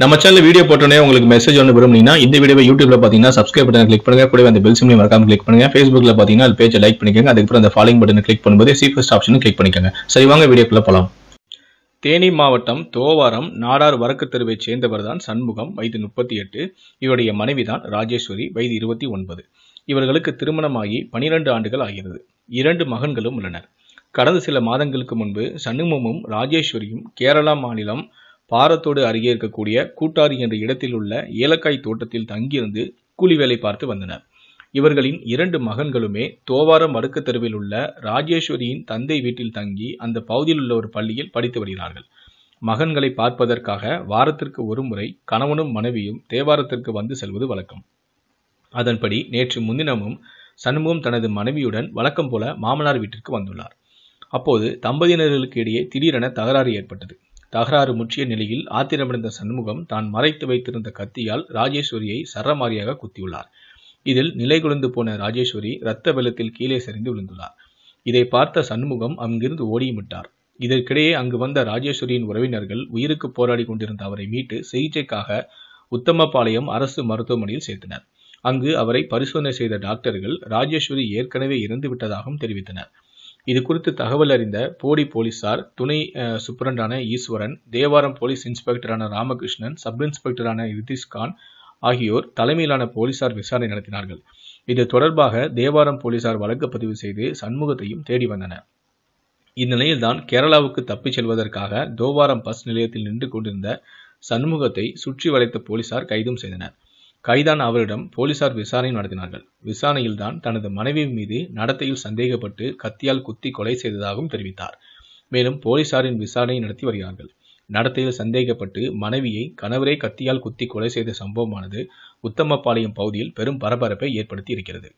நம்ம channel video போட்டோன்னே உங்களுக்கு மெசேஜ் ஒன்று விரும்புனீங்கன்னா இந்த வீடியோ யூடியூப்ல பார்த்தீங்கன்னா சப்ஸ்கிரைப் பட்டன் கிளிக் பண்ணுங்க கூட அந்த பெல் சிம்லையும் மறக்காம கிளிக் பண்ணுங்க ஃபேஸ்புக்ல பார்த்தீங்கன்னா அது பேஜை லைக் பண்ணிக்கோங்க அதுக்கப்புறம் அந்த ஃபாலோ பட்டன் கிளிக் பண்ணும்போது சி ஃபர்ஸ்ட் ஆப்ஷனும் கிளிக் பண்ணிக்கோங்க சரி வாங்க வீடியோக்குள்ள போகலாம் தேனி மாவட்டம் தோவாரம் நாடார் வரக்கு தெருவைச் சேர்ந்தவர் தான் சண்முகம் வயது முப்பத்தி எட்டு இவருடைய மனைவி தான் ராஜேஸ்வரி வயது இருபத்தி ஒன்பது இவர்களுக்கு திருமணமாகி பனிரெண்டு ஆண்டுகள் ஆகிறது இரண்டு மகன்களும் உள்ளனர் கடந்த சில மாதங்களுக்கு முன்பு சண்முகமும் ராஜேஸ்வரியும் கேரளா மாநிலம் பாரத்தோடு அருகே இருக்கக்கூடிய கூட்டாரி என்ற இடத்தில் உள்ள ஏலக்காய் தோட்டத்தில் தங்கியிருந்து கூலி வேலை பார்த்து வந்தனர் இவர்களின் இரண்டு மகன்களுமே தோவாரம் வடக்கு தெருவில் உள்ள ராஜேஸ்வரியின் தந்தை வீட்டில் தங்கி அந்த பகுதியில் உள்ள ஒரு பள்ளியில் படித்து வருகிறார்கள் மகன்களை பார்ப்பதற்காக வாரத்திற்கு ஒருமுறை கணவனும் மனைவியும் தேவாரத்திற்கு வந்து செல்வது வழக்கம் அதன்படி நேற்று முன்தினமும் சண்முகம் தனது மனைவியுடன் வழக்கம் போல மாமனார் வீட்டிற்கு வந்துள்ளார் அப்போது தம்பதியினர்களுக்கு இடையே திடீரென தகராறு ஏற்பட்டது தகராறு முற்றிய நிலையில் ஆத்திரமடைந்த சண்முகம் தான் மறைத்து வைத்திருந்த கத்தியால் ராஜேஸ்வரியை சரமாரியாக குத்தியுள்ளார் இதில் நிலைகுலைந்து போன ராஜேஸ்வரி இரத்த வெள்ளத்தில் கீழே சரிந்து விழுந்துள்ளார் இதை பார்த்த சண்முகம் அங்கிருந்து ஓடியுமிட்டார் இதற்கிடையே அங்கு வந்த ராஜேஸ்வரியின் உறவினர்கள் உயிருக்கு போராடி கொண்டிருந்த அவரை மீட்டு சிகிச்சைக்காக உத்தமபாளையம் அரசு மருத்துவமனையில் சேர்த்தனர் அங்கு அவரை பரிசோதனை செய்த டாக்டர்கள் ராஜேஸ்வரி ஏற்கனவே இறந்து விட்டதாகவும் தெரிவித்தனர் இது குறித்து தகவல் அறிந்த போடி போலீசார் துணை சுப்ரண்டான ஈஸ்வரன் தேவாரம் போலீஸ் இன்ஸ்பெக்டரான ராமகிருஷ்ணன் சப் இன்ஸ்பெக்டரான ரிதிஷ்கான் ஆகியோர் தலைமையிலான போலீசார் விசாரணை நடத்தினார்கள் இது தொடர்பாக தேவாரம் போலீசார் வழக்கு பதிவு செய்து சண்முகத்தையும் தேடி வந்தன இந்நிலையில்தான் கேரளாவுக்கு தப்பிச் செல்வதற்காக தோவாரம் பஸ் நிலையத்தில் நின்று கொண்டிருந்த சண்முகத்தை சுற்றி வளைத்த போலீசார் கைதும் செய்தனர் கைதான் அவரிடம் போலீசார் விசாரணை நடத்தினார்கள் விசாரணையில்தான் தனது மனைவி மீது நடத்தையில் சந்தேகப்பட்டு கத்தியால் குத்தி கொலை செய்ததாகவும் தெரிவித்தார் மேலும் போலீசாரின் விசாரணை நடத்தி வருகிறார்கள் நடத்தையில் சந்தேகப்பட்டு மனைவியை கணவரே கத்தியால் குத்தி கொலை செய்த சம்பவமானது உத்தமபாளையம் பகுதியில் பெரும் பரபரப்பை ஏற்படுத்தி இருக்கிறது